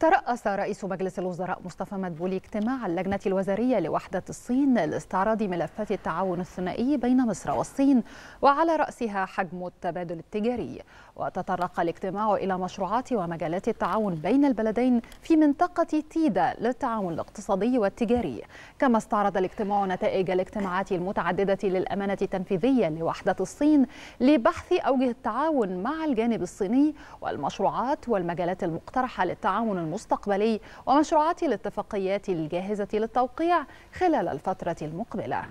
ترأس رئيس مجلس الوزراء مصطفى مدبولي اجتماع اللجنة الوزارية لوحدة الصين لاستعراض ملفات التعاون الثنائي بين مصر والصين وعلى رأسها حجم التبادل التجاري وتطرق الاجتماع إلى مشروعات ومجالات التعاون بين البلدين في منطقة تيدا للتعاون الاقتصادي والتجاري كما استعرض الاجتماع نتائج الاجتماعات المتعددة للأمانة التنفيذية لوحدة الصين لبحث أوجه التعاون مع الجانب الصيني والمشروعات والمجالات المقترحة للتعاون المستقبلي ومشروعات الاتفاقيات الجاهزة للتوقيع خلال الفترة المقبلة